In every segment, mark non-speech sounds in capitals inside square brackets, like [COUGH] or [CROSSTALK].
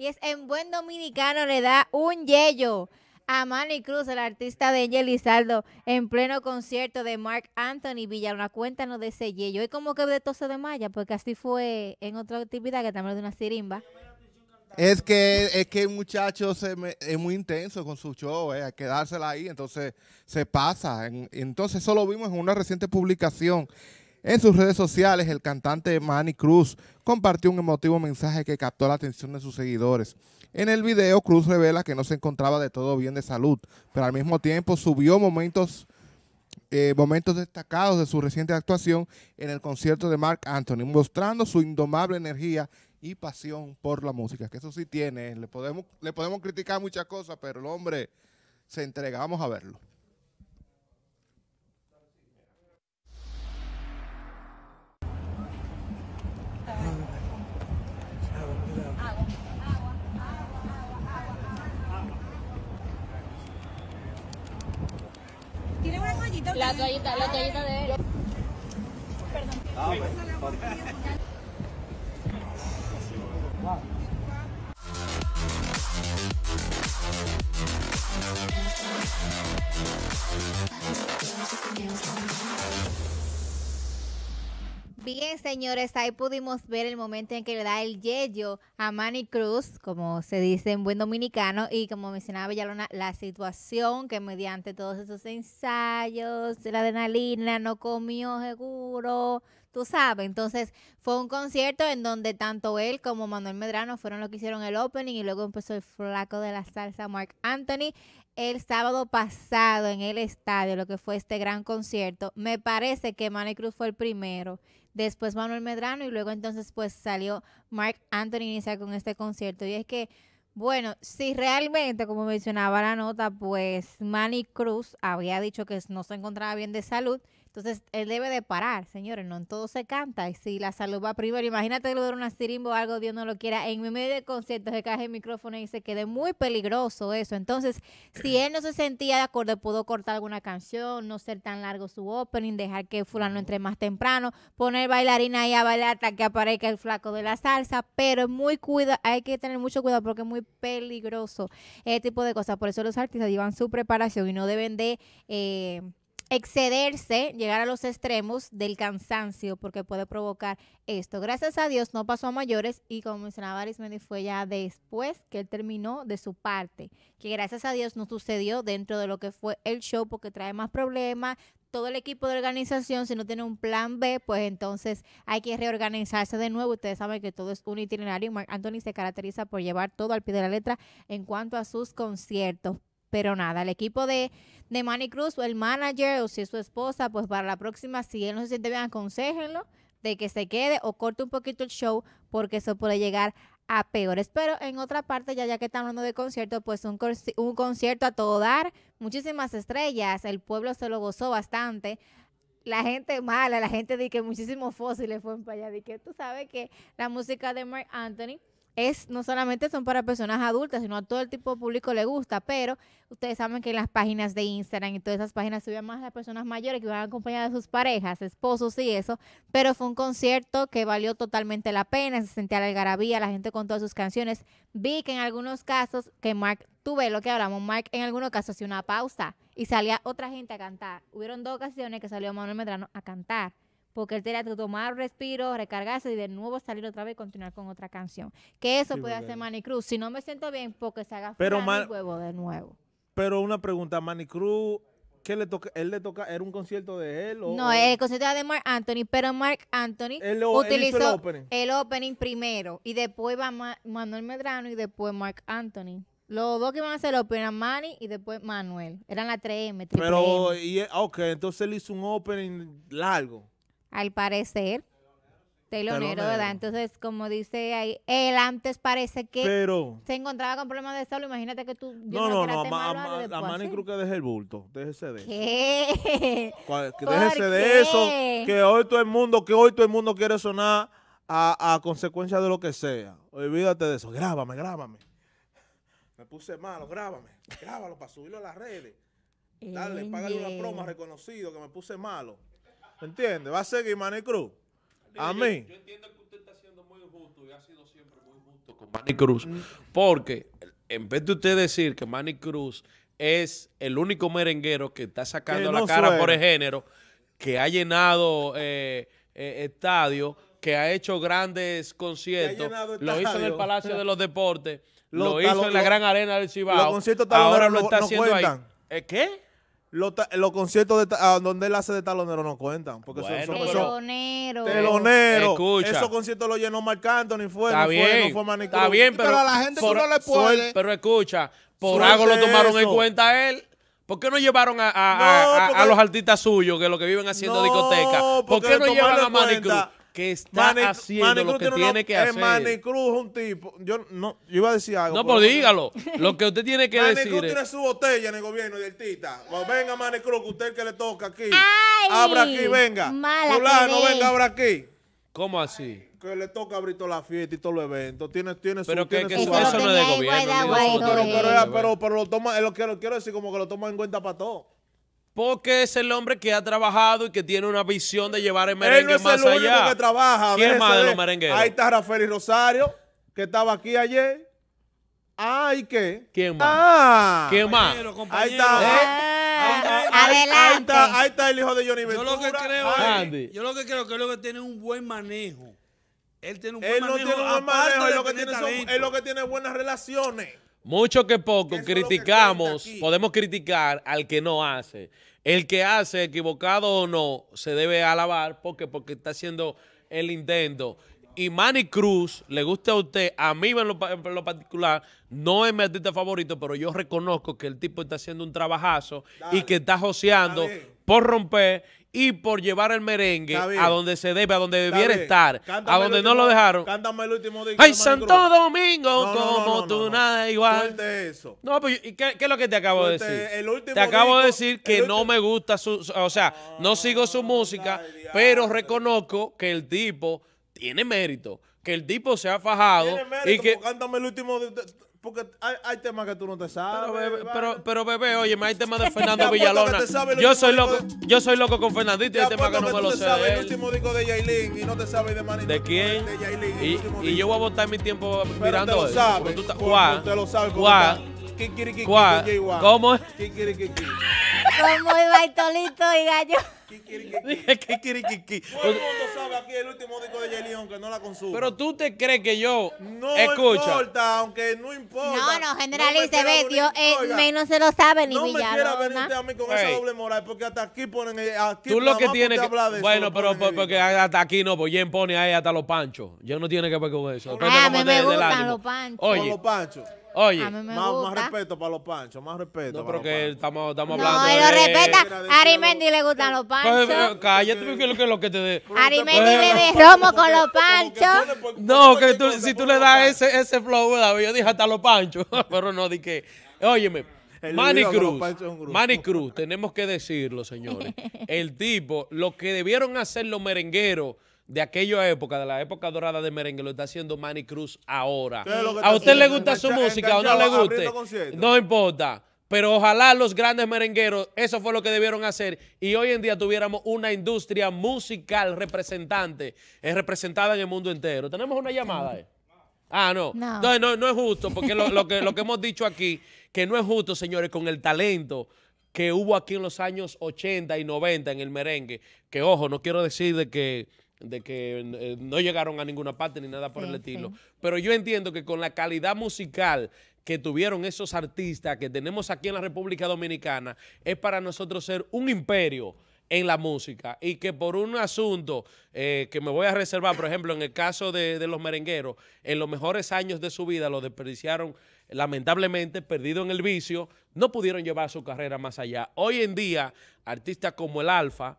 Y es en buen dominicano le da un yello a Manny Cruz, el artista de Angel Lizardo, en pleno concierto de Mark Anthony Villalona. Cuéntanos de ese yello. Y como que de tose de malla, porque así fue en otra actividad que también de una sirimba. Es que es que el muchacho es muy intenso con su show, eh, a quedársela ahí, entonces se pasa. entonces eso lo vimos en una reciente publicación en sus redes sociales, el cantante Manny Cruz compartió un emotivo mensaje que captó la atención de sus seguidores. En el video, Cruz revela que no se encontraba de todo bien de salud, pero al mismo tiempo subió momentos, eh, momentos destacados de su reciente actuación en el concierto de Mark Anthony, mostrando su indomable energía y pasión por la música, que eso sí tiene. Le podemos, le podemos criticar muchas cosas, pero el hombre se entrega. Vamos a verlo. La toallita, la toallita de él. Ah, señores, ahí pudimos ver el momento en que le da el yello a Manny Cruz, como se dice en buen dominicano, y como mencionaba Villalona, la situación que mediante todos esos ensayos, la adrenalina, no comió seguro, tú sabes. Entonces, fue un concierto en donde tanto él como Manuel Medrano fueron los que hicieron el opening y luego empezó el flaco de la salsa Mark Anthony el sábado pasado en el estadio, lo que fue este gran concierto, me parece que Manny Cruz fue el primero, después Manuel Medrano y luego entonces pues salió Mark Anthony inicial con este concierto. Y es que, bueno, si realmente, como mencionaba la nota, pues Manny Cruz había dicho que no se encontraba bien de salud, entonces, él debe de parar, señores, no en todo se canta. Y si la salud va primero, imagínate luego una sirimbo o algo, Dios no lo quiera, en medio de conciertos se cae el micrófono y se quede muy peligroso eso. Entonces, si él no se sentía de acuerdo, pudo cortar alguna canción, no ser tan largo su opening, dejar que fulano entre más temprano, poner bailarina ahí a bailar hasta que aparezca el flaco de la salsa, pero muy cuida, hay que tener mucho cuidado porque es muy peligroso ese tipo de cosas. Por eso los artistas llevan su preparación y no deben de... Eh, excederse, llegar a los extremos del cansancio, porque puede provocar esto. Gracias a Dios no pasó a mayores y como mencionaba Arismendi fue ya después que él terminó de su parte, que gracias a Dios no sucedió dentro de lo que fue el show porque trae más problemas. Todo el equipo de organización, si no tiene un plan B, pues entonces hay que reorganizarse de nuevo. Ustedes saben que todo es un itinerario. Mark Anthony se caracteriza por llevar todo al pie de la letra en cuanto a sus conciertos. Pero nada, el equipo de, de Manny Cruz o el manager o si es su esposa, pues para la próxima, si él no se siente bien, aconsejenlo de que se quede o corte un poquito el show porque eso puede llegar a peores. Pero en otra parte, ya, ya que estamos hablando de concierto, pues un, un concierto a todo dar, muchísimas estrellas, el pueblo se lo gozó bastante la gente mala, la gente de que muchísimos fósiles fueron para allá, de que tú sabes que la música de Mark Anthony es no solamente son para personas adultas, sino a todo el tipo de público le gusta, pero ustedes saben que en las páginas de Instagram y todas esas páginas subían más las personas mayores que iban acompañadas de sus parejas, esposos y eso, pero fue un concierto que valió totalmente la pena, se sentía la algarabía, la gente con todas sus canciones. Vi que en algunos casos, que Mark, tuve lo que hablamos, Mark en algunos casos hacía una pausa y salía otra gente a cantar. Hubieron dos ocasiones que salió Manuel Medrano a cantar porque él tenía que tomar respiro, recargarse y de nuevo salir otra vez y continuar con otra canción. Que eso puede hacer Manny Cruz. Si no me siento bien, porque se haga pero el huevo de nuevo. Pero una pregunta, Manny Cruz, ¿qué le toca? ¿Él le toca? ¿Era un concierto de él? O, no, el concierto era de Mark Anthony, pero Mark Anthony utilizó el, opening. primero y después va Manuel Medrano y después Mark Anthony. Los dos que iban a hacer el opening eran Manny y después Manuel. Eran la 3M, Pero, ok, entonces él hizo un opening largo al parecer. Telonero, ¿verdad? Entonces, como dice ahí, él antes parece que se encontraba con problemas de salud. Imagínate que tú. No, no, no, a, Manny Cruz que deje el bulto. Déjese de eso. ¿Qué? Déjese de eso. Que hoy todo el mundo, que hoy todo el mundo quiere sonar a, a consecuencia de lo que sea. Olvídate de eso. Grábame, grábame. Me puse malo, grábame. Grábalo para subirlo a las redes. Dale, págale una broma reconocido que me puse malo. ¿Entiendes? Va a seguir Manny Cruz. A mí. Yo entiendo que usted está siendo muy justo y ha sido siempre muy justo con Manny Cruz. Mm. Porque en vez de usted decir que Manny Cruz es el único merenguero que está sacando la cara por el género, que ha llenado eh, eh, estadios, que ha hecho grandes conciertos, lo hizo en el Palacio de los Deportes, lo, hizo en la Gran Arena del Cibao, ahora lo está haciendo ahí. Eh, ¿Qué? los, los conciertos de, a donde él hace de talonero no cuentan. Porque son, son, telonero. telonero. Escucha. Esos conciertos los llenó Marc Anthony, fue, está fue, no pero, a la gente por, no le puede pero escucha, por algo lo tomaron en cuenta él. ¿Por qué no llevaron a, los artistas suyos que lo que viven haciendo discoteca discotecas? ¿Por qué no llevan a Manicruz? que está haciendo lo que tiene, que eh, hacer. Mane Cruz es un tipo. Yo no, yo iba a decir algo. No, pero dígalo. lo que usted tiene que decir. Cruz tiene su botella en el gobierno del Tita. venga, Mane Cruz, que usted que le toca aquí. abra aquí, venga. No venga, abra aquí. ¿Cómo así? que le toca abrir toda la fiesta y todos los eventos. Tiene, su, tiene su eso, no es de gobierno. pero, pero, pero, pero, lo toma, lo quiero, quiero decir como que lo toma en cuenta para todo. Porque es el hombre que ha trabajado y que tiene una visión de llevar el merengue Él no es más el allá. Único que trabaja. ¿Quién más de los eh? merengueros? Ahí está Rafael y Rosario, que estaba aquí ayer. Ay, ¿qué? ¿Quién más? Ah. ¿Quién más? Ahí está. ahí, está, el hijo de Johnny Ventura. Yo lo que creo es, yo lo que creo es lo que tiene un buen manejo. Él tiene un buen él no manejo. Tiene un buen manejo, es lo que tiene, es lo que tiene buenas relaciones. Mucho que poco criticamos, podemos criticar al que no hace. El que hace, equivocado o no, se debe alabar porque, porque está haciendo el intento. Y Manny Cruz, le gusta a usted, a mí en lo, particular, no es mi artista favorito, pero yo reconozco que el tipo está haciendo un trabajazo y que está joseando por romper y por llevar el merengue a donde se debe, a donde debiera estar, a donde no lo dejaron. Cántame el último ¡Ay, Santo Domingo, como tú nada igual! No, pero pues, ¿y qué, qué, es lo que te acabo de decir? te acabo de decir que no me gusta su, o sea, ah, no sigo su música, pero reconozco que el tipo tiene mérito, que el tipo se ha fajado. Tiene mérito, y que... Pues, cántame el último... Porque hay, temas que tú no te sabes. Pero, bebé, pero, pero oye, hay temas de [LAUGHS] Fernando Villalona. Yo soy, loco, yo soy loco con Fernandito y que no me lo de te sabes de ¿De quién? Y, yo voy a botar mi tiempo pero mirando. lo sabes. Tú lo ¿Cómo? ¿Cómo es? ¿Cómo y Gallo? Todo el mundo sabe aquí el último de que no la Pero tú te crees que yo. No importa, aunque no importa. No, no, ve, Dios, menos se lo sabe ni No me lo que Bueno, pero pues, hasta aquí no, pues pone ahí hasta los panchos. Yo no tiene que ver con eso. Ah, me gustan Oye, más, más, respeto para los panchos, más respeto. No, pero que estamos, estamos no, hablando. No, lo respeta. A Arimendi le gustan los panchos. cállate, lo que, lo que te dé. Arimendi bebe romo con los panchos. No, que si tú le das ese, ese flow, ¿verdad? yo dije hasta los panchos, [LAUGHS] pero no di que. Óyeme. Manny Cruz, Manny Cruz, tenemos que decirlo, señores. [LAUGHS] El tipo, lo que debieron hacer los merengueros de aquella época, de la época dorada de merengue, lo está haciendo Manny Cruz ahora. ¿A usted le gusta su música o no le guste? No importa. Pero ojalá los grandes merengueros, eso fue lo que debieron hacer. Y hoy en día tuviéramos una industria musical representante, eh, representada en el mundo entero. Tenemos una llamada. Eh. Ah, no. No. no. es justo, porque lo, que, lo que hemos dicho aquí, que no es justo, señores, con el talento que hubo aquí en los años 80 y 90 en el merengue. Que ojo, no quiero decir de que de que eh, no llegaron a ninguna parte ni nada por el estilo. Pero yo entiendo que con la calidad musical que tuvieron esos artistas que tenemos aquí en la República Dominicana, es para nosotros ser un imperio en la música y que por un asunto eh, que me voy a reservar, por ejemplo, en el caso de, de los merengueros, en los mejores años de su vida lo desperdiciaron lamentablemente perdido en el vicio, no pudieron llevar su carrera más allá. Hoy en día, artistas como el Alfa,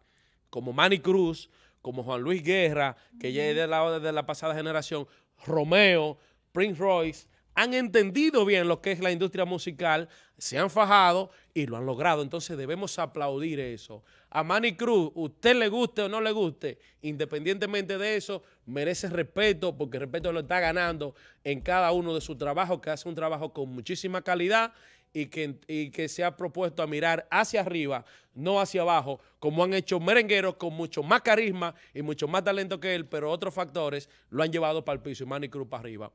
como Manny Cruz, como Juan Luis Guerra, que ya es de la, de la pasada generación, Romeo, Prince Royce, han entendido bien lo que es la industria musical, se han fajado y lo han logrado. Entonces debemos aplaudir eso. A Manny Cruz, usted le guste o no le guste, independientemente de eso, merece respeto porque respeto lo está ganando en cada uno de sus trabajos, que hace un trabajo con muchísima calidad y que, y que se ha propuesto a mirar hacia arriba, no hacia abajo, como han hecho merengueros con mucho más carisma y mucho más talento que él, pero otros factores lo han llevado para el piso y Manny Cruz para arriba.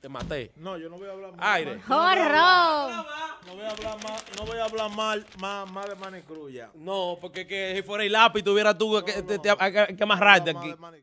Te maté. No, yo no voy a hablar más. Aire. No voy a hablar más, no voy a hablar mal, más, de Manny Cruz ya. No, porque que si fuera el lápiz tuviera tú que, aquí.